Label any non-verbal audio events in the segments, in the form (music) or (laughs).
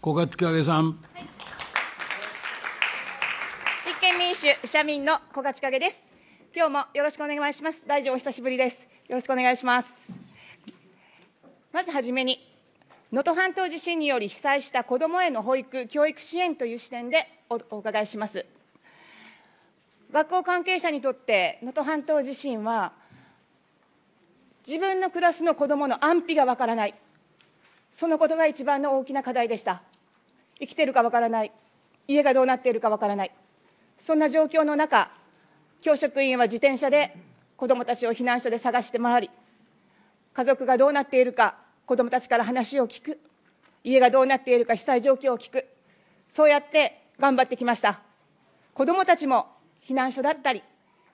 古賀月影さん、はい、立憲民主社民の古賀月影です今日もよろしくお願いします大臣お久しぶりですよろしくお願いしますまずはじめに能登半島地震により被災した子どもへの保育・教育支援という視点でお伺いします学校関係者にとって能登半島地震は自分のクラスの子どもの安否がわからないそのことが一番の大きな課題でした。生きてるかわからない、家がどうなっているかわからない、そんな状況の中、教職員は自転車で子どもたちを避難所で探して回り、家族がどうなっているか、子どもたちから話を聞く、家がどうなっているか、被災状況を聞く、そうやって頑張ってきました。子どもたちも避難所だったり、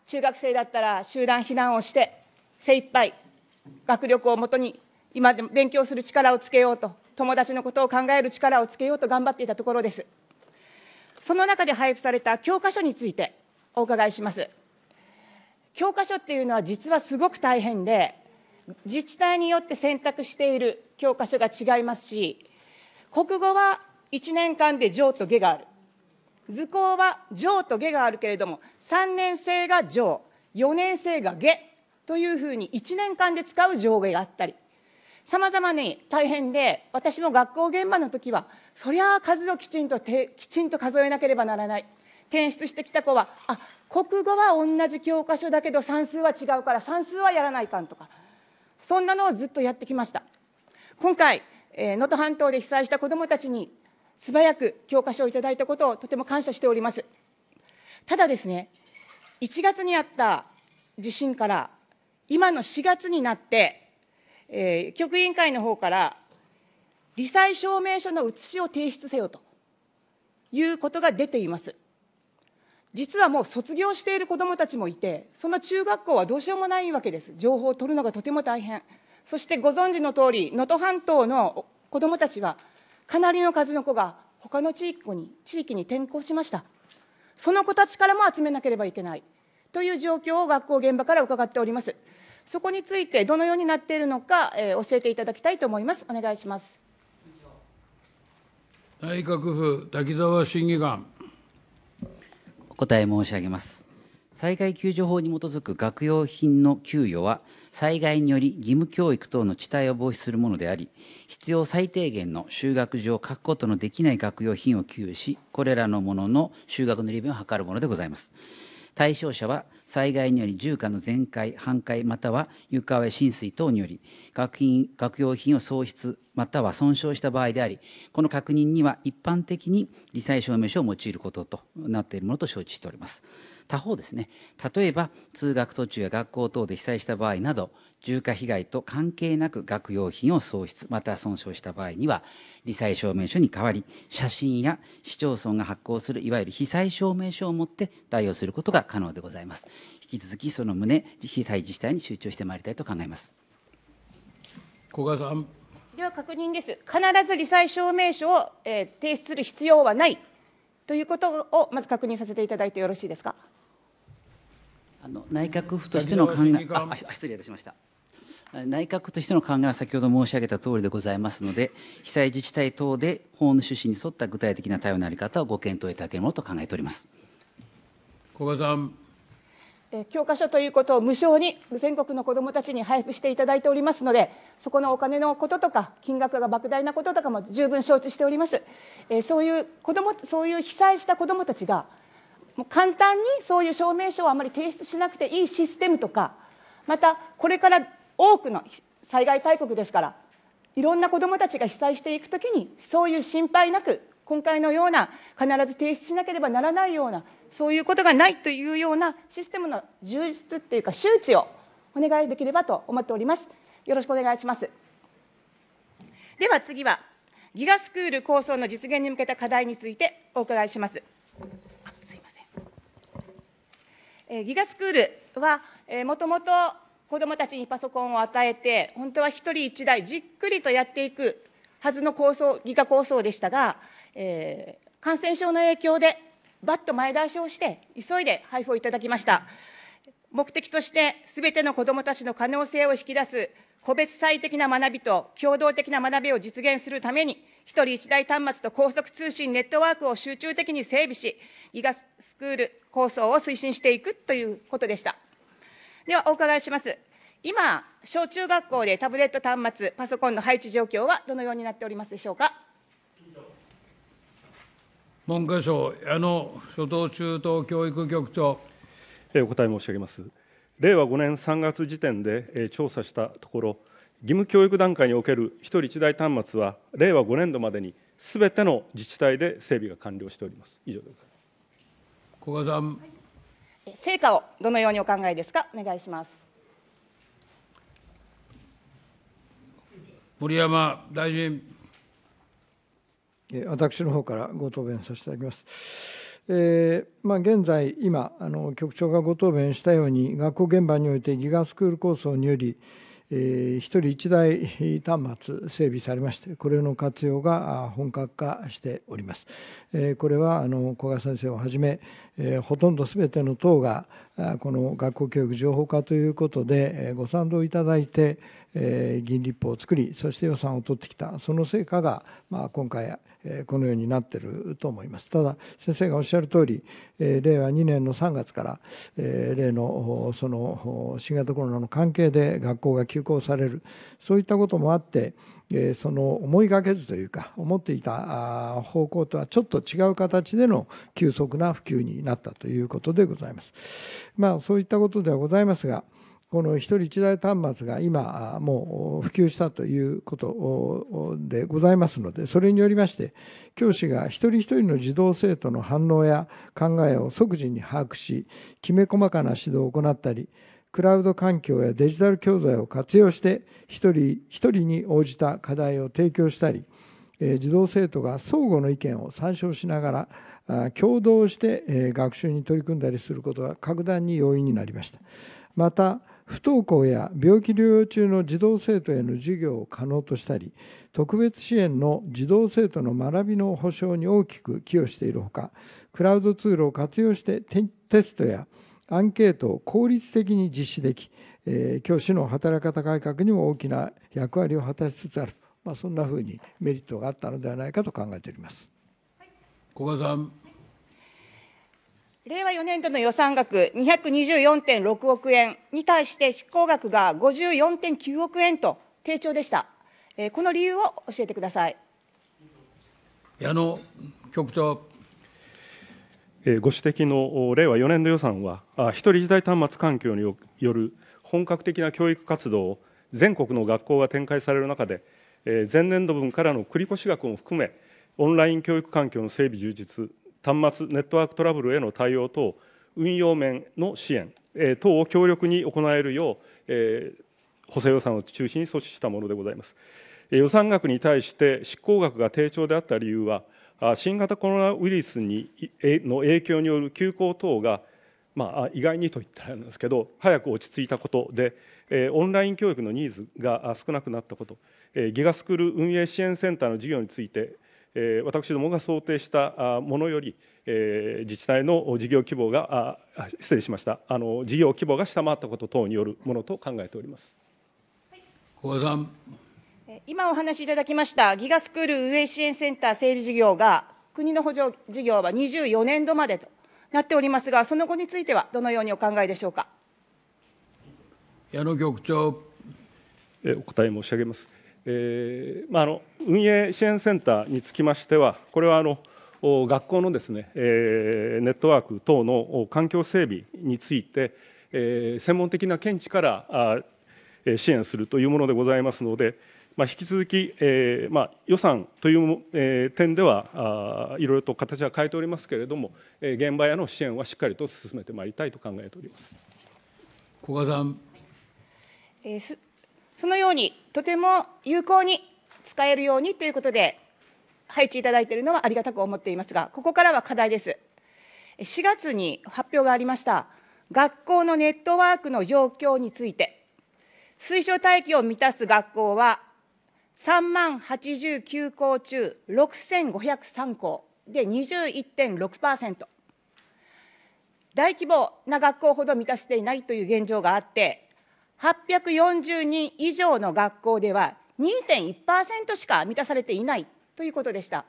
中学生だったら集団避難をして、精一杯学力をもとに今でも勉強する力をつけようと、友達のことを考える力をつけようと頑張っていたところです。その中で配布された教科書についてお伺いします。教科書っていうのは実はすごく大変で、自治体によって選択している教科書が違いますし、国語は1年間で上と下がある。図工は上と下があるけれども、3年生が上、4年生が下というふうに1年間で使う上下があったり、さまざまに大変で私も学校現場の時はそりゃあ数をきちんときちんと数えなければならない転出してきた子はあ国語は同じ教科書だけど算数は違うから算数はやらないかんとかそんなのをずっとやってきました今回能登、えー、半島で被災した子どもたちに素早く教科書をいただいたことをとても感謝しておりますただですね1月にあった地震から今の4月になってえ局委員会の方から、罹災証明書の写しを提出せよということが出ています。実はもう卒業している子どもたちもいて、その中学校はどうしようもないわけです。情報を取るのがとても大変。そしてご存知の通り、能登半島の子どもたちは、かなりの数の子が他の地域に地域に転校しました。その子たちからも集めなければいけないという状況を学校現場から伺っております。そこについてどのようになっているのか、えー、教えていただきたいと思います。お願いします。内閣府滝沢審議官。お答え申し上げます。災害救助法に基づく学用品の給与は、災害により義務教育等の遅滞を防止するものであり、必要最低限の就学上確保とのできない学用品を給与し、これらのものの就学の利便を図るものでございます。対象者は災害により住家の全壊、半壊、または床上浸水等により学品、学用品を喪失、または損傷した場合であり、この確認には一般的に理災証明書を用いることとなっているものと承知しております。他方ですね、例えば通学途中や学校等で被災した場合など、重貨被害と関係なく学用品を喪失また損傷した場合には罹災証明書に代わり写真や市町村が発行するいわゆる被災証明書を持って代用することが可能でございます引き続きその旨被災自治体に集中してまいりたいと考えます小川さんでは確認です必ず罹災証明書を、え提出する必要はないということをまず確認させていただいてよろしいですかあの内閣府としての考え、あ失礼いたしました。内閣としての考えは先ほど申し上げたとおりでございますので、被災自治体等で法の趣旨に沿った具体的な対応の在り方をご検討いただけるものと考えております。古賀さん。教科書ということを無償に全国の子どもたちに配布していただいておりますので、そこのお金のこととか、金額が莫大なこととかも十分承知しております。えそういう子ども、そういう被災した子どもたちが、もう簡単にそういう証明書をあまり提出しなくていいシステムとか、またこれから多くの災害大国ですからいろんな子どもたちが被災していくときにそういう心配なく今回のような必ず提出しなければならないようなそういうことがないというようなシステムの充実っていうか周知をお願いできればと思っておりますよろしくお願いしますでは次はギガスクール構想の実現に向けた課題についてお伺いしますすいません、えー、ギガスクールは、えー、もともと子どもたちにパソコンを与えて、本当は1人1台じっくりとやっていくはずの構想、議価構想でしたが、えー、感染症の影響で、ばっと前倒しをして、急いで配布をいただきました。目的として、すべての子どもたちの可能性を引き出す、個別最適な学びと共同的な学びを実現するために、1人1台端末と高速通信ネットワークを集中的に整備し、ギガスクール構想を推進していくということでした。ではお伺いします。今、小中学校でタブレット端末、パソコンの配置状況はどのようになっておりますでしょうか。文科省、あの初等中等教育局長。お答え申し上げます。令和5年3月時点で調査したところ、義務教育段階における1人1台端末は、令和5年度までにすべての自治体で整備が完了しております。以上でございます。古賀さん。成果をどのようにお考えですか、お願いします森山大臣。私の方からご答弁させていただきます。えーまあ、現在、今あの、局長がご答弁したように、学校現場においてギガスクール構想により、1人1台端末整備されましてこれの活用が本格化しております。これはあの古賀先生をはじめほとんど全ての党がこの学校教育情報化ということでご賛同いただいて議員立法を作りそして予算を取ってきたその成果が今回このようになっていると思います。ただ、先生がおっしゃる通り、令和2年の3月から、例のその新型コロナの関係で学校が休校される、そういったこともあって、その思いがけずというか、思っていた方向とはちょっと違う形での急速な普及になったということでございます。まあ、そういったことではございますが、この一人一台端末が今もう普及したということでございますのでそれによりまして教師が一人一人の児童生徒の反応や考えを即時に把握しきめ細かな指導を行ったりクラウド環境やデジタル教材を活用して一人一人に応じた課題を提供したり児童生徒が相互の意見を参照しながら共同して学習に取り組んだりすることが格段に容易になりました。また不登校や病気療養中の児童生徒への授業を可能としたり特別支援の児童生徒の学びの保障に大きく寄与しているほかクラウドツールを活用してテストやアンケートを効率的に実施でき、教師の働き方改革にも大きな役割を果たしつつある、まあ、そんなふうにメリットがあったのではないかと考えております。小川さん令和4年度の予算額224.6億円に対して執行額が54.9億円と低調でした。えー、この理由を教えてください。矢野局長。ご指摘の令和4年度予算は、一人時代端末環境による本格的な教育活動を全国の学校が展開される中で、前年度分からの繰越額も含め、オンライン教育環境の整備充実端末ネットワークトラブルへの対応等運用面の支援、え等を強力に行えるよう、え補正予算を中心に措置したものでございます。予算額に対して執行額が低調であった理由は、新型コロナウイルスにの影響による休校等が、まあ、意外にといったらなんですけど、早く落ち着いたことで、オンライン教育のニーズが少なくなったこと、ギガスクール運営支援センターの事業について、え私どもが想定したものより、え自治体の事業規模があ失礼しましたあの事業規模が下回ったこと等によるものと考えております。小川さん今お話しいただきましたギガスクール運営支援センター整備事業が国の補助事業は24年度までとなっておりますがその後についてはどのようにお考えでしょうか矢野局長お答え申し上げますえーまあ、あの運営支援センターにつきましては、これはあの学校のですね、えー、ネットワーク等の環境整備について、えー、専門的な見地からあ支援するというものでございますので、まあ、引き続き、えーまあ、予算という、えー、点ではあいろいろと形は変えておりますけれども、えー、現場への支援はしっかりと進めてまいりたいと考えております。小川さんえー、そのようにとても有効に使えるようにということで配置いただいているのはありがたく思っていますが、ここからは課題です。4月に発表がありました学校のネットワークの状況について、推奨待機を満たす学校は3万89校中6503校で21.6%。大規模な学校ほど満たしていないという現状があって、840人以上の学校では2.1%しか満たされていないということでした。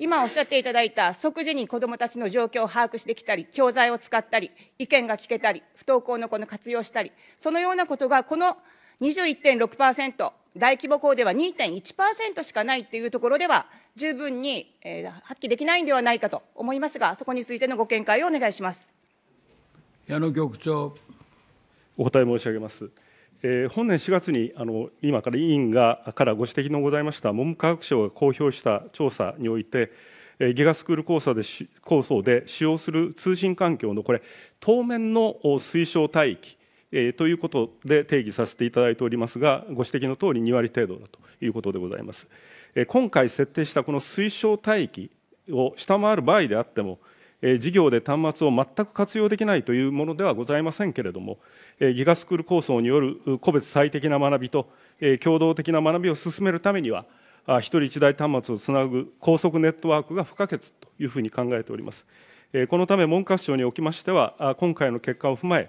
今おっしゃっていただいた即時に子どもたちの状況を把握しできたり、教材を使ったり、意見が聞けたり、不登校の子の活用したり、そのようなことがこの21.6%、大規模校では2.1%しかないというところでは、十分に、えー、発揮できないんではないかと思いますが、そこについてのご見解をお願いします矢野局長。お答え申し上げます。本年4月にあの今から委員がからご指摘のございました文部科学省が公表した調査において、ギガスクール構想で構想で使用する通信環境のこれ当面の推奨帯域、ということで定義させていただいておりますがご指摘のとおり2割程度だということでございます、今回設定したこの推奨帯域を下回る場合であっても事業で端末を全く活用できないというものではございませんけれども、ギガスクール構想による個別最適な学びと共同的な学びを進めるためには、一人一台端末をつなぐ高速ネットワークが不可欠というふうに考えております。このため、文科省におきましては、今回の結果を踏ま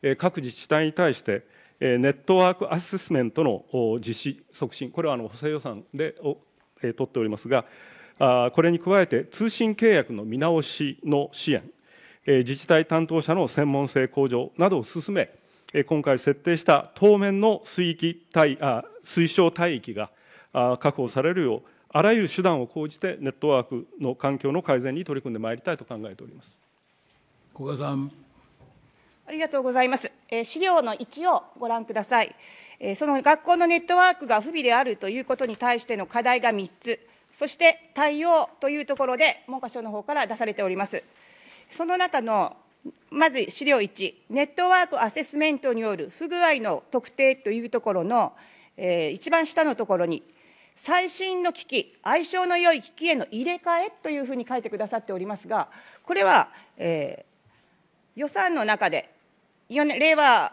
え、各自治体に対して、ネットワークアセスメントの実施、促進、これはあの補正予算で取っておりますが、これに加えて通信契約の見直しの支援、自治体担当者の専門性向上などを進め、今回設定した当面の水域対あ推奨帯域が確保されるよう、あらゆる手段を講じてネットワークの環境の改善に取り組んでまいりたいと考えております。小川さんありがとうございます。え資料の1をご覧ください。えその学校のネットワークが不備であるということに対しての課題が3つ。そして対応というところで、文科省の方から出されております。その中のまず資料1、ネットワークアセスメントによる不具合の特定というところの、えー、一番下のところに、最新の機器、相性の良い機器への入れ替えというふうに書いてくださっておりますが、これは、えー、予算の中で、年令和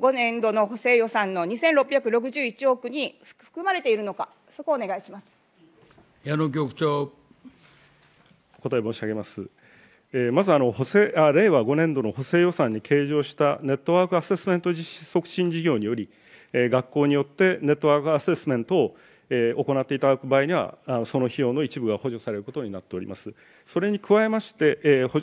5年度の補正予算の2661億に含まれているのか、そこをお願いします。矢野局長。お答え申し上げます。まずあの補正あ、令和5年度の補正予算に計上したネットワークアセスメント実施促進事業により、学校によってネットワークアセスメントを行っていただく場合には、その費用の一部が補助されることになっております。それに加えまして、こ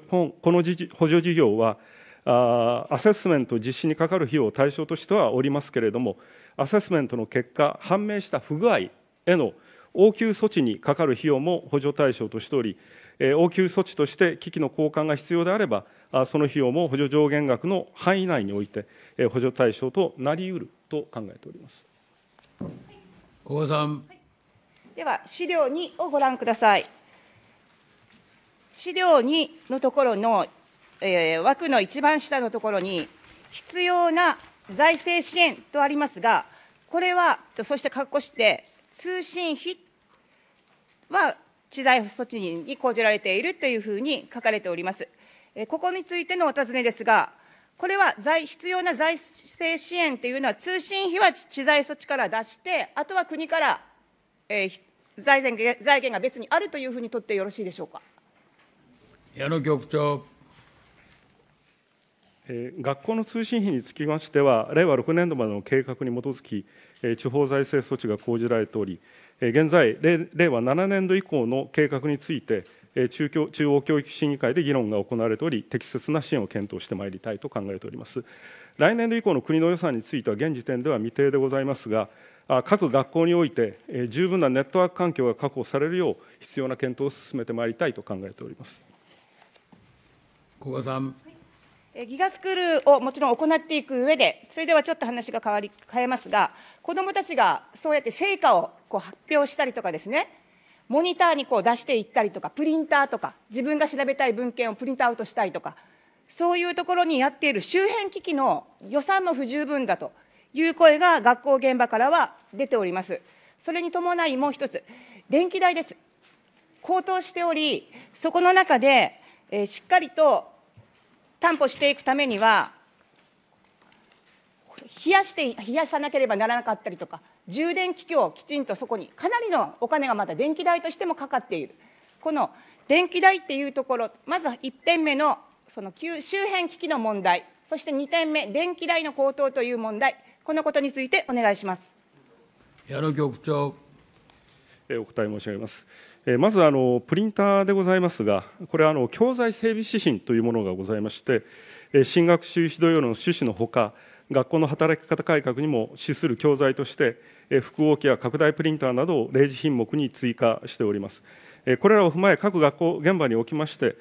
の補助事業は、アセスメント実施にかかる費用を対象としてはおりますけれども、アセスメントの結果、判明した不具合への応急措置にかかる費用も補助対象としており、応急措置として機器の交換が必要であれば、その費用も補助上限額の範囲内において、補助対象となりうると考えております。さん。では、資料2をご覧ください。資料2のところの、えー、枠の一番下のところに、必要な財政支援とありますが、これは、そして括弧して、通信費は知財措置に講じられているというふうに書かれております。ここについてのお尋ねですが、これは財必要な財政支援というのは、通信費は知財措置から出して、あとは国から、えー、財源財源が別にあるというふうにとってよろしいでしょうか。矢野局長。学校の通信費につきましては、令和6年度までの計画に基づき、地方財政措置が講じられており、現在、令和7年度以降の計画について、中中央教育審議会で議論が行われており、適切な支援を検討してまいりたいと考えております。来年度以降の国の予算については、現時点では未定でございますが、各学校において、十分なネットワーク環境が確保されるよう、必要な検討を進めてまいりたいと考えております。古賀さん。ギガスクールをもちろん行っていく上で、それではちょっと話が変わり変えますが、子どもたちがそうやって成果をこう発表したりとかですね、モニターにこう出していったりとか、プリンターとか、自分が調べたい文献をプリントアウトしたりとか、そういうところにやっている周辺機器の予算も不十分だという声が学校現場からは出ております。それに伴いもう一つ、電気代です。高騰しており、そこの中で、えー、しっかりと担保していくためには、冷やして冷やさなければならなかったりとか、充電機器をきちんとそこに、かなりのお金がまた電気代としてもかかっている、この電気代っていうところ、まず1点目のその周辺機器の問題、そして2点目、電気代の高騰という問題、このことについてお願いします矢野局長。お答え申し上げます。まずあのプリンターでございますが、これあの教材整備指針というものがございまして、新学習指導要領の趣旨のほか、学校の働き方改革にも資する教材として、複合機や拡大プリンターなどを例示品目に追加しております。これらを踏まえ、各学校現場におきまして、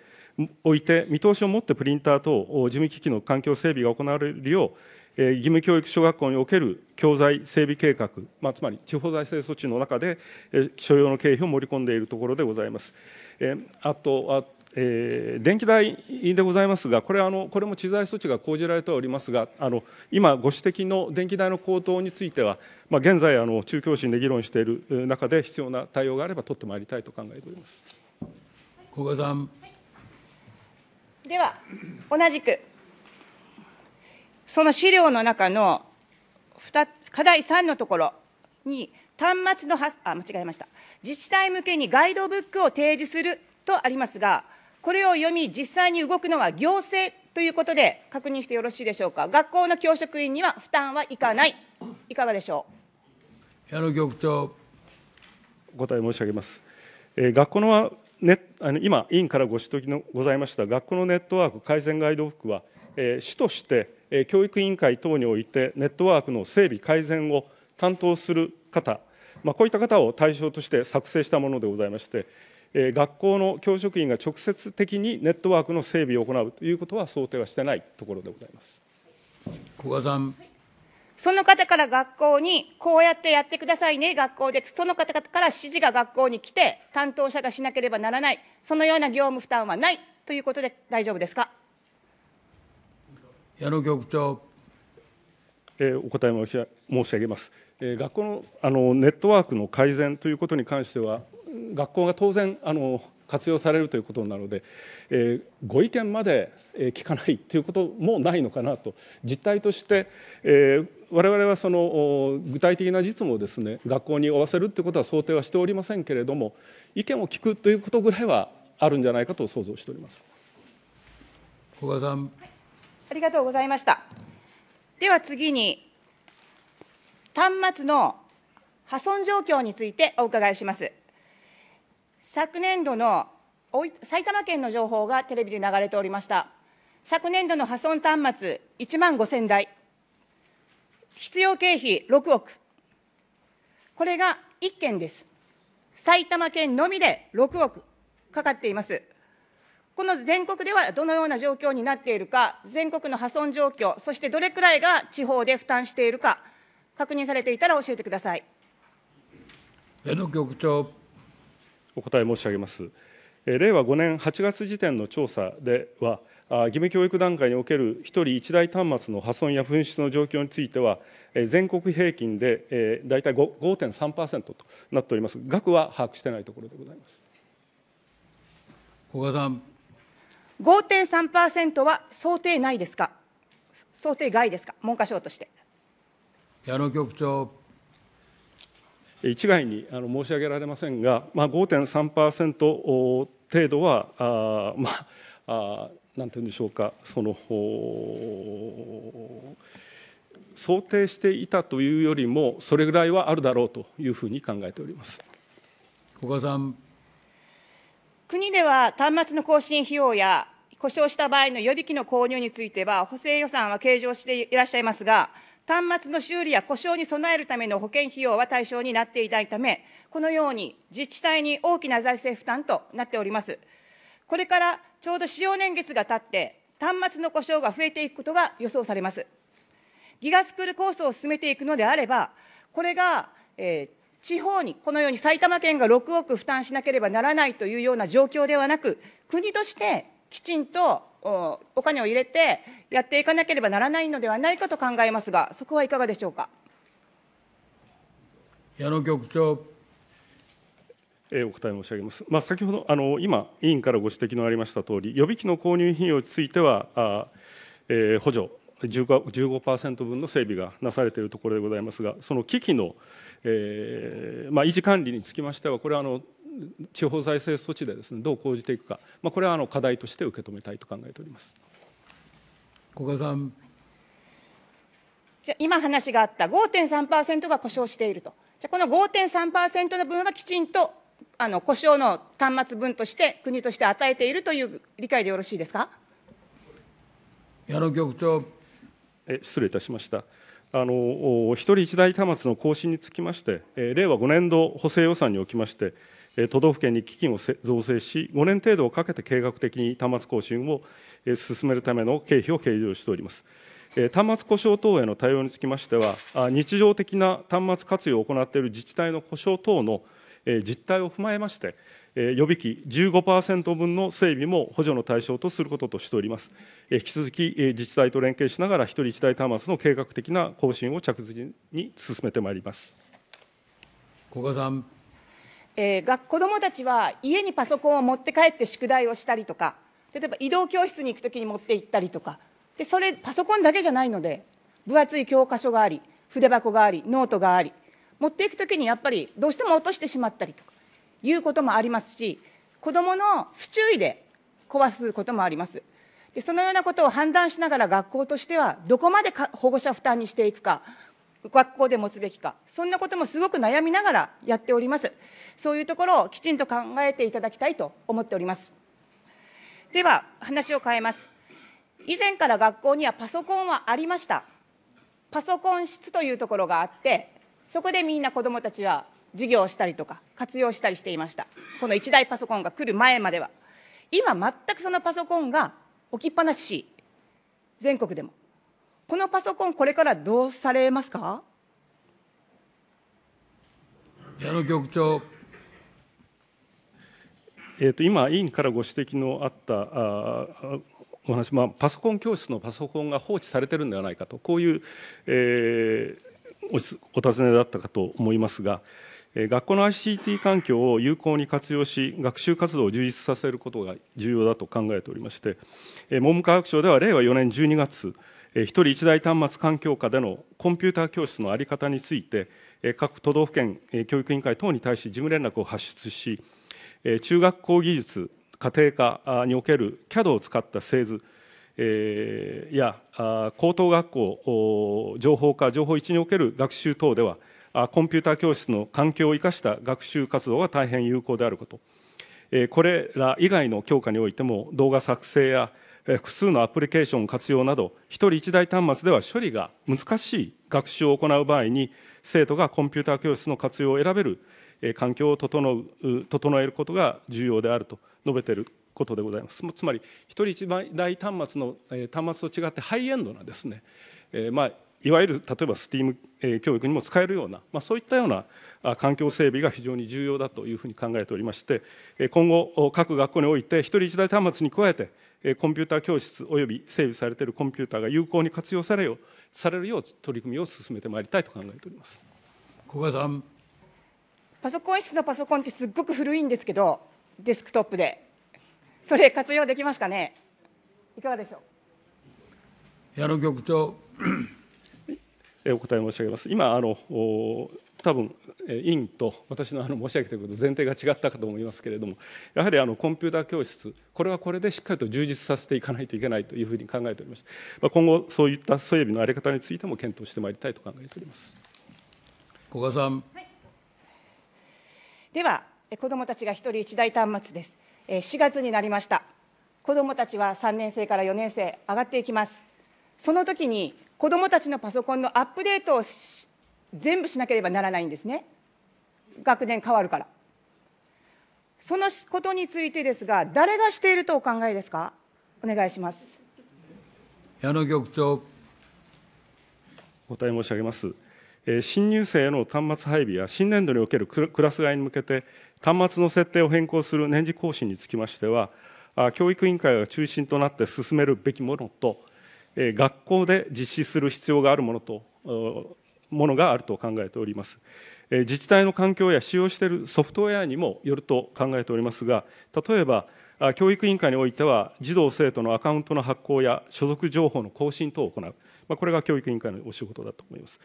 おいて見通しを持ってプリンター等事務機器の環境整備が行われるよう義務教育小学校における教材整備計画、まあ、つまり地方財政措置の中で所要の経費を盛り込んでいるところでございます。あとはえ電気代でございますが、これあのこれも知財措置が講じられておりますが、あの今、ご指摘の電気代の高騰については、まあ、現在あの、中教審で議論している中で、必要な対応があれば取ってまいりたいと考えております。古賀さん、では、同じくその資料の中の課題3のところに、端末の発あ間違えました、自治体向けにガイドブックを提示するとありますが、これを読み、実際に動くのは行政ということで、確認してよろしいでしょうか、学校の教職員には負担はいかない、いかがでしょう。矢野局長お答え申し上げます。えー、学校のね、あの今、委員からご指摘のございました学校のネットワーク改善ガイドブックは、えー、市として教育委員会等においてネットワークの整備改善を担当する方、まあ、こういった方を対象として作成したものでございまして学校の教職員が直接的にネットワークの整備を行うということは想定はしてないところでございます小川さんその方から学校に、こうやってやってくださいね、学校で、その方から指示が学校に来て、担当者がしなければならない、そのような業務負担はないということで大丈夫ですか。矢野局長。お答え申し上げます。学校のあのネットワークの改善ということに関しては、学校が当然あの活用されるということなので、えー、ご意見まで聞かないということもないのかなと実態として、えー、我々はその具体的な実務をですね学校に負わせるということは想定はしておりませんけれども意見を聞くということぐらいはあるんじゃないかと想像しております。小川さんありがとうございました。では次に、端末の破損状況についてお伺いします。昨年度の埼玉県の情報がテレビで流れておりました。昨年度の破損端末1万5000台、必要経費6億、これが1件です。埼玉県のみで6億かかっています。この全国ではどのような状況になっているか、全国の破損状況、そしてどれくらいが地方で負担しているか、確認されていたら教えてください。江野局長。お答え申し上げます。令和5年8月時点の調査では、義務教育段階における1人1台端末の破損や紛失の状況については、全国平均で大体5.3%となっております、額は把握してないところでございます。小川さん5.3%は想定内ですか、想定外ですか、文科省として。矢野局長。一概にあの申し上げられませんが、まあ、5.3%程度は、あまあ、あなんていうんでしょうか、その想定していたというよりも、それぐらいはあるだろうというふうに考えております古賀さん。国では端末の更新費用や故障した場合の予備機の購入については、補正予算は計上していらっしゃいますが、端末の修理や故障に備えるための保険費用は対象になっていないため、このように自治体に大きな財政負担となっております。これからちょうど使用年月が経って、端末の故障が増えていくことが予想されます。ギガスクール構想を進めていくのであれば、これが、えー地方に、このように埼玉県が6億負担しなければならないというような状況ではなく、国としてきちんとお金を入れてやっていかなければならないのではないかと考えますが、そこはいかがでしょうか。矢野局長。えお答え申し上げます、まあ、先ほどあの、今、委員からご指摘のありましたとおり、予備機の購入費用については、あえー、補助15、15%分の整備がなされているところでございますが、その機器の、えーまあ、維持管理につきましては、これはあの地方財政措置でです、ね、どう講じていくか、まあ、これはあの課題として受け止めたいと考えております古賀さん。じゃ今話があった5.3%が故障していると、じゃこの5.3%の分はきちんとあの故障の端末分として国として与えているという理解でよろしいですか矢野局長え失礼いたしましたあの一人一台端末の更新につきまして令和5年度補正予算におきまして都道府県に基金を造成し、5年程度をかけて計画的に端末更新を進めるための経費を計上しております。端末故障等への対応につきましては、日常的な端末活用を行っている自治体の故障等の実態を踏まえまして、予備機15%分の整備も補助の対象とすることとしております。引き続き自治体と連携しながら、一人一台端末の計画的な更新を着実に進めてまいります。古賀さんえー、子どもたちは家にパソコンを持って帰って宿題をしたりとか例えば移動教室に行くときに持って行ったりとかでそれパソコンだけじゃないので分厚い教科書があり筆箱がありノートがあり持っていくときにやっぱりどうしても落としてしまったりとかいうこともありますし子どもの不注意で壊すこともあります。でそのようなことを判断しながら学校としてはどこまで保護者負担にしていくか学校で持つべきか、そんなこともすごく悩みながらやっております。そういうところをきちんと考えていただきたいと思っております。では、話を変えます。以前から学校にはパソコンはありました。パソコン室というところがあって、そこでみんな子どもたちは授業をしたりとか、活用したりしていました。この一台パソコンが来る前までは。今、全くそのパソコンが置きっぱなし、全国でも。このパソコン、これからどうされますか矢野局長。えーと、今、委員からご指摘のあったあお話、まあ、パソコン教室のパソコンが放置されてるんではないかと、こういう、えー、お尋ねだったかと思いますが、学校の ICT 環境を有効に活用し、学習活動を充実させることが重要だと考えておりまして、文部科学省では令和4年12月、1人1台端末環境下でのコンピューター教室の在り方について、各都道府県教育委員会等に対し事務連絡を発出し、中学校技術、家庭科における CAD を使った製図、えや高等学校情報科情報1における学習等ではコンピューター教室の環境を生かした学習活動が大変有効であることこれら以外の教科においても動画作成や複数のアプリケーション活用など1人1台端末では処理が難しい学習を行う場合に生徒がコンピューター教室の活用を選べる環境を整う整えることが重要であると述べていることでございますつまり1人1台端末の端末と違ってハイエンドなですねまあいわゆる例えば STEAM、え教育にも使えるような、まあ、そういったような環境整備が非常に重要だというふうに考えておりまして今後各学校において一人一台端末に加えてコンピューター教室および整備されているコンピューターが有効に活用されよされるよう取り組みを進めてまいりたいと考えております古賀さんパソコン室のパソコンってすっごく古いんですけどデスクトップでそれ活用できますかねいかがでしょう矢野局長お答え申し上げます。今あの多分委員と私のあの申し上げていること前提が違ったかと思いますけれどもやはりあのコンピューター教室これはこれでしっかりと充実させていかないといけないというふうに考えておりまして、ま今後そういった整備の在り方についても検討してまいりたいと考えております古賀さん、はい、では子どもたちが1人1台端末です4月になりました子どもたちは3年生から4年生上がっていきますその時に子どもたちのパソコンのアップデートを全部しなければならないんですね学年変わるからそのことについてですが誰がしているとお考えですかお願いします矢野局長お答え申し上げます新入生への端末配備や新年度におけるクラス外に向けて端末の設定を変更する年次更新につきましては教育委員会が中心となって進めるべきものと学校で実施する必要があるものとものがあると考えております。自治体の環境や使用しているソフトウェアにもよると考えておりますが、例えば、教育委員会においては、児童・生徒のアカウントの発行や所属情報の更新等を行う、まあ、これが教育委員会のお仕事だと思います。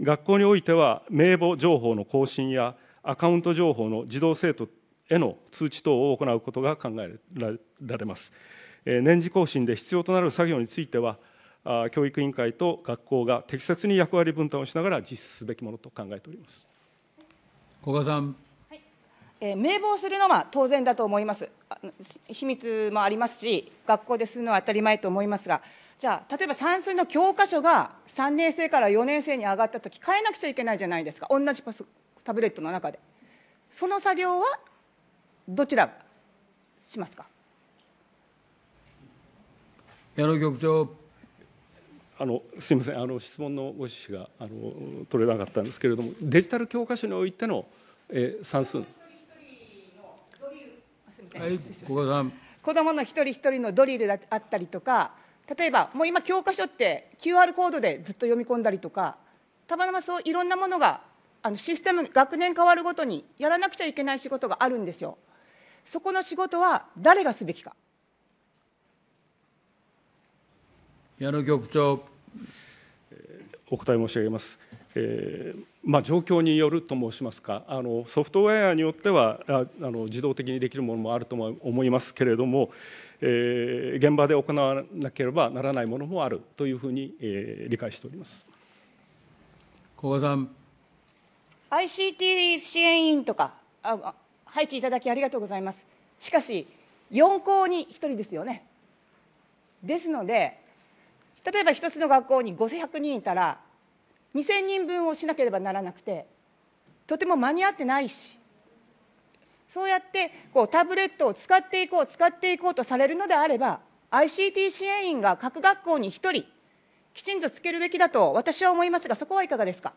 学校においては、名簿情報の更新やアカウント情報の児童・生徒への通知等を行うことが考えられます。年次更新で必要となる作業については教育委員会と学校が適切に役割分担をしながら実施すべきものと考えております古賀さん、はい、えー、名簿をするのは当然だと思います秘密もありますし学校でするのは当たり前と思いますがじゃあ例えば算数の教科書が3年生から4年生に上がった時変えなくちゃいけないじゃないですか同じパソタブレットの中でその作業はどちらがしますか矢野局長。あのすみませんあの質問のご趣旨があの取れなかったんですけれどもデジタル教科書においての、えー、算数。子どもの一人一人のドリルだあったりとか例えばもう今教科書って QR コードでずっと読み込んだりとかたまたまそういろんなものがあのシステム学年変わるごとにやらなくちゃいけない仕事があるんですよ。そこの仕事は誰がすべきか。矢野局長。お答え申し上げます。えーまあ、状況によると申しますかあのソフトウェアによってはあの自動的にできるものもあると思いますけれども、えー、現場で行わなければならないものもあるというふうに、えー、理解しております。小賀さん ICT 支援員とかあ配置いただきありがとうございます。しかし4校に1人ですよね。ですので例えば一つの学校に500人いたら2,000人分をしなければならなくてとても間に合ってないしそうやってこうタブレットを使っていこう使っていこうとされるのであれば ICT 支援員が各学校に1人きちんとつけるべきだと私は思いますがそこはいかがですか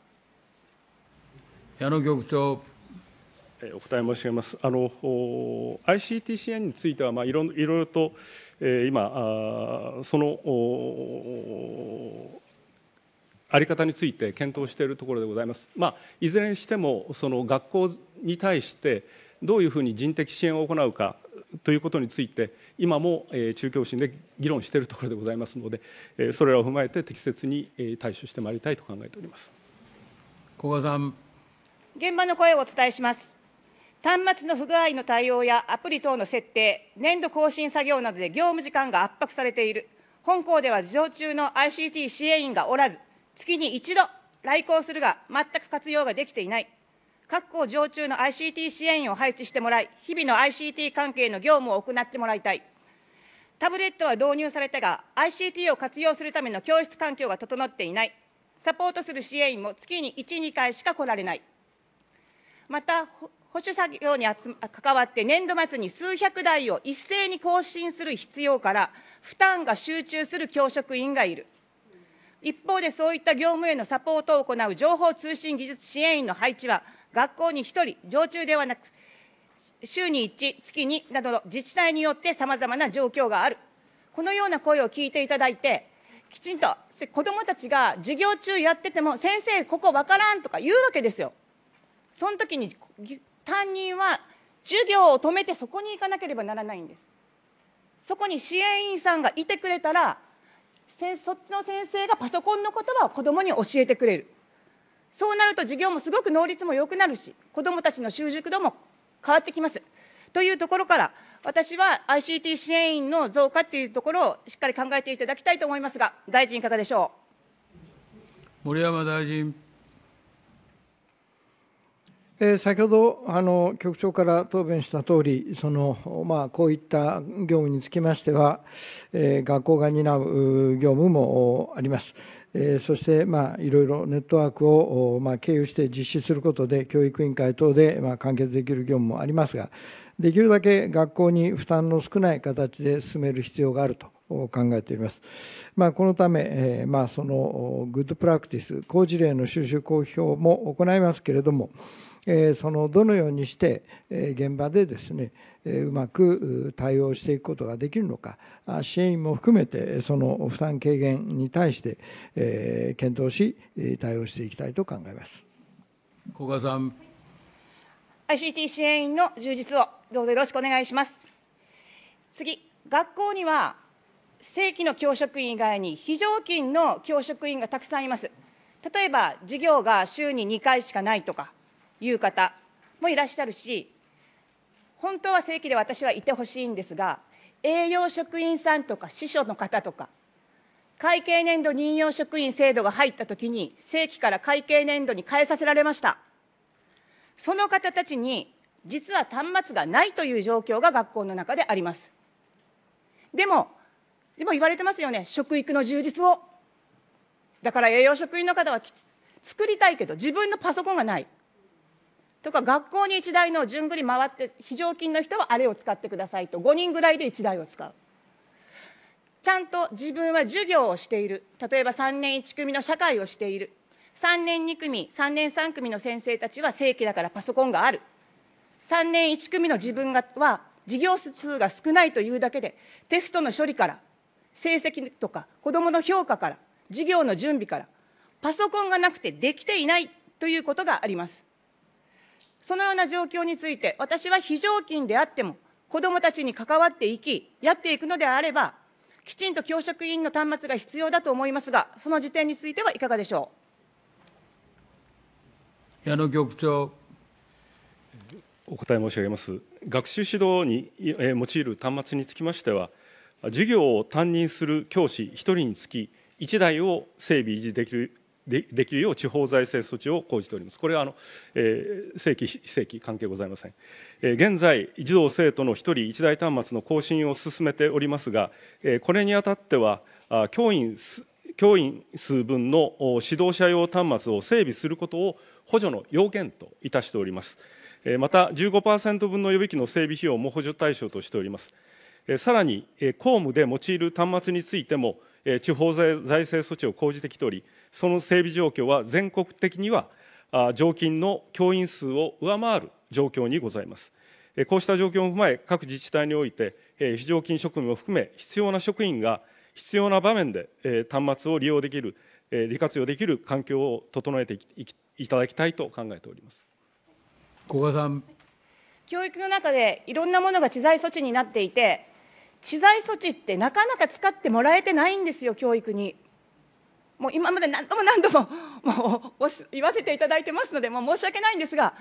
矢野局長お答え申し上げますあの ICT 支援については、まあ、いろいろと今そのあり方について検討しているところでございます。まあ、いずれにしてもその学校に対してどういうふうに人的支援を行うかということについて今も中教審で議論しているところでございますのでそれらを踏まえて適切に対処してまいりたいと考えております。小川さん現場の声をお伝えします端末の不具合の対応やアプリ等の設定、年度更新作業などで業務時間が圧迫されている、本校では常駐中の ICT 支援員がおらず、月に一度来校するが、全く活用ができていない、各校常駐の ICT 支援員を配置してもらい、日々の ICT 関係の業務を行ってもらいたい。タブレットは導入されたが、ICT を活用するための教室環境が整っていない、サポートする支援員も月に1、2回しか来られない。また保守作業に関わって年度末に数百台を一斉に更新する必要から、負担が集中する教職員がいる。一方でそういった業務へのサポートを行う情報通信技術支援員の配置は、学校に1人、常駐ではなく、週に1、月になどの自治体によってさまざまな状況がある。このような声を聞いていただいて、きちんと子どもたちが授業中やってても、先生、ここわからんとか言うわけですよ。その時に担任は授業を止めてそこに行かなければならないんですそこに支援員さんがいてくれたらそっちの先生がパソコンの言葉を子どもに教えてくれるそうなると授業もすごく能率も良くなるし子どもたちの習熟度も変わってきますというところから私は ICT 支援員の増加っていうところをしっかり考えていただきたいと思いますが大臣いかがでしょう森山大臣先ほどあの局長から答弁したとおり、そのまあ、こういった業務につきましては、えー、学校が担う業務もあります。えー、そして、まあ、いろいろネットワークを、まあ、経由して実施することで、教育委員会等で、まあ、完結できる業務もありますが、できるだけ学校に負担の少ない形で進める必要があると考えております。まあ、このため、えー、まあ、そのグッドプラクティス、好事例の収集公表も行いますけれども、えそのどのようにして、え現場でですね、えうまく対応していくことができるのか支援員も含めてその負担軽減に対して、え検討し対応していきたいと考えます。小川さん ICT 支援員の充実をどうぞよろしくお願いします。次、学校には正規の教職員以外に非常勤の教職員がたくさんいます。例えば、授業が週に2回しかないとか、いう方もいらっしゃるし、本当は正規で私はいてほしいんですが、栄養職員さんとか司書の方とか、会計年度任用職員制度が入ったときに、正規から会計年度に変えさせられました。その方たちに、実は端末がないという状況が学校の中であります。でも、でも言われてますよね、食育の充実を。だから栄養職員の方は作りたいけど、自分のパソコンがない。とか学校に1台の順繰り回って非常勤の人はあれを使ってくださいと5人ぐらいで1台を使うちゃんと自分は授業をしている例えば3年1組の社会をしている3年2組3年3組の先生たちは正規だからパソコンがある3年1組の自分がは授業数が少ないというだけでテストの処理から成績とか子どもの評価から授業の準備からパソコンがなくてできていないということがあります。そのような状況について、私は非常勤であっても、子どもたちに関わっていき、やっていくのであれば、きちんと教職員の端末が必要だと思いますが、その時点についてはいかがでしょう。矢野局長。お答え申し上げます。学習指導に用いる端末につきましては、授業を担任する教師1人につき、1台を整備維持できるでできるよう地方財政措置を講じております。これはあの、えー、正規、非正規、関係ございません。えー、現在、児童・生徒の1人1台端末の更新を進めておりますが、えー、これにあたっては、あ教員教員数分の指導者用端末を整備することを補助の要件といたしております。また15%分の予備機の整備費用も補助対象としております。さらに、公務で用いる端末についても、地方財政措置を講じてきており、その整備状況は全国的には常勤の教員数を上回る状況にございます。こうした状況も踏まえ、各自治体において、非常勤職務を含め、必要な職員が必要な場面で端末を利用できる、利活用できる環境を整えていただきたいと考えております。小川さん教育の中でいろんなものが知財措置になっていて、知財措置ってなかなか使ってもらえてないんですよ教育に。もう今まで何度も何度も (laughs) もう言わせていただいてますのでもう申し訳ないんですが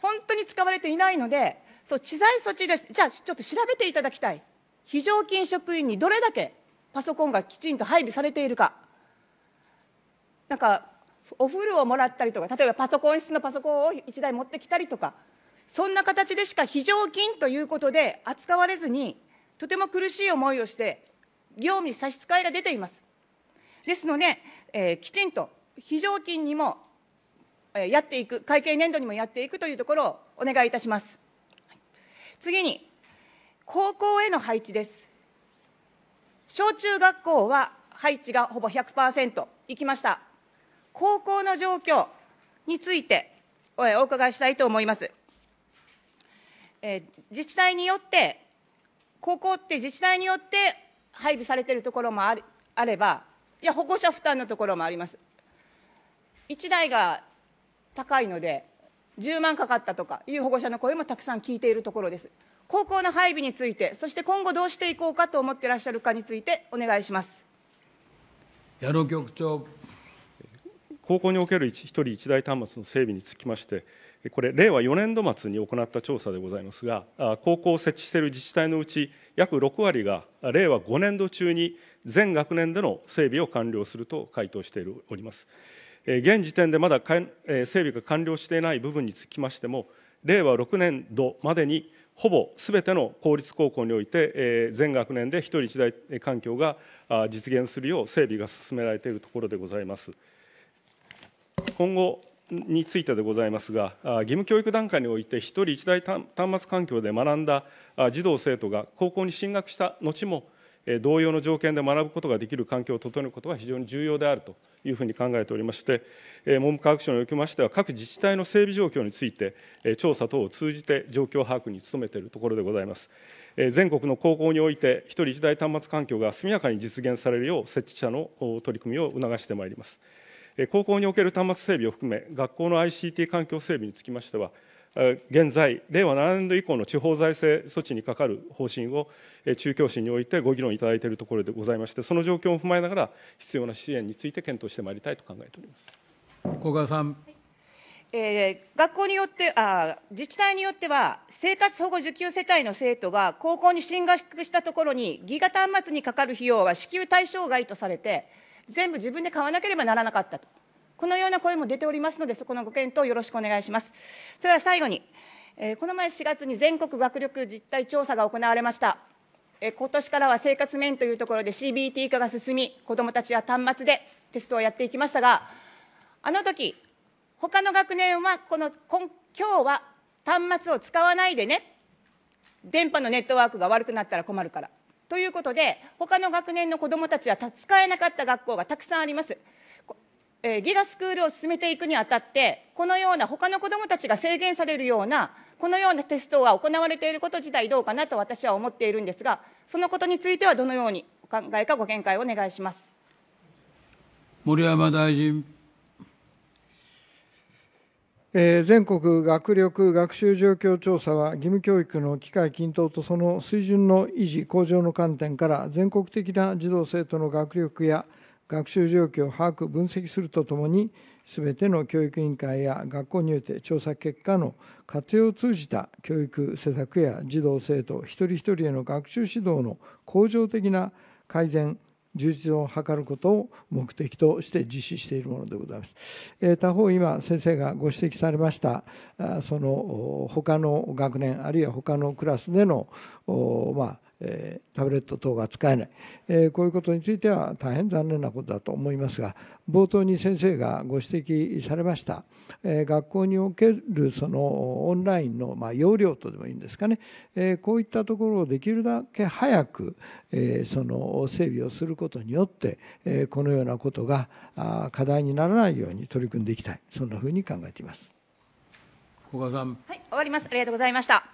本当に使われていないのでそう知財措置でじゃあちょっと調べていただきたい非常勤職員にどれだけパソコンがきちんと配備されているかなんかお風呂をもらったりとか例えばパソコン室のパソコンを1台持ってきたりとかそんな形でしか非常勤ということで扱われずにとても苦しい思いをして、業務に差し支えが出ています。ですので、えー、きちんと非常勤にもやっていく、会計年度にもやっていくというところをお願いいたします。次に、高校への配置です。小中学校は配置がほぼ100%いきました。高校の状況についてお伺いしたいと思います。えー、自治体によって高校って自治体によって配備されているところもああれば、いや、保護者負担のところもあります。1台が高いので、10万かかったとかいう保護者の声もたくさん聞いているところです。高校の配備について、そして今後どうしていこうかと思ってらっしゃるかについて、お願いします。矢野局長。高校における1人1台端末の整備につきまして、これ、令和4年度末に行った調査でございますが、高校を設置している自治体のうち、約6割が令和5年度中に全学年での整備を完了すると回答しております。現時点でまだ整備が完了していない部分につきましても、令和6年度までにほぼすべての公立高校において、全学年で1人1台環境が実現するよう整備が進められているところでございます。今後についてでございますが、義務教育段階において、1人1台端末環境で学んだ児童・生徒が高校に進学した後も、同様の条件で学ぶことができる環境を整えることが非常に重要であるというふうに考えておりまして、文部科学省におきましては、各自治体の整備状況について、調査等を通じて状況把握に努めているところでございます。全国の高校において、1人1台端末環境が速やかに実現されるよう、設置者の取り組みを促してまいります。高校における端末整備を含め、学校の ICT 環境整備につきましては、現在、令和7年度以降の地方財政措置にかかる方針を中教審においてご議論いただいているところでございまして、その状況を踏まえながら、必要な支援について検討してまいりたいと考えております小川さん。えー、学校によってあ、自治体によっては、生活保護受給世帯の生徒が高校に進学したところに、ギガ端末にかかる費用は支給対象外とされて、全部自分で買わなければならなかったと、このような声も出ておりますので、そこのご検討、よろしくお願いします。それは最後に、えー、この前4月に全国学力実態調査が行われました。えー、今年からは生活面というところで CBT 化が進み、子どもたちは端末でテストをやっていきましたが、あの時他の学年はこの今今日は端末を使わないでね電波のネットワークが悪くなったら困るからということで、他の学年の子どもたちは使えなかった学校がたくさんあります。えー、ギガスクールを進めていくにあたって、このような他の子どもたちが制限されるような、このようなテストが行われていること自体どうかなと私は思っているんですが、そのことについてはどのようにお考えかご見解をお願いします。森山大臣。え全国学力学習状況調査は義務教育の機会均等とその水準の維持向上の観点から全国的な児童生徒の学力や学習状況を把握分析するとともにすべての教育委員会や学校において調査結果の活用を通じた教育施策や児童生徒一人一人への学習指導の向上的な改善充実を図ることを目的として実施しているものでございます。え他方、今、先生がご指摘されました、その他の学年、あるいは他のクラスでの、まあ、えー、タブレット等が使えない、えー、こういうことについては大変残念なことだと思いますが冒頭に先生がご指摘されました、えー、学校におけるそのオンラインの、まあ、容量とでもいいんですかね、えー、こういったところをできるだけ早く、えー、その整備をすることによって、えー、このようなことが課題にならないように取り組んでいきたいそんなふうに考えています。小川さんはい終わりますありがとうございました。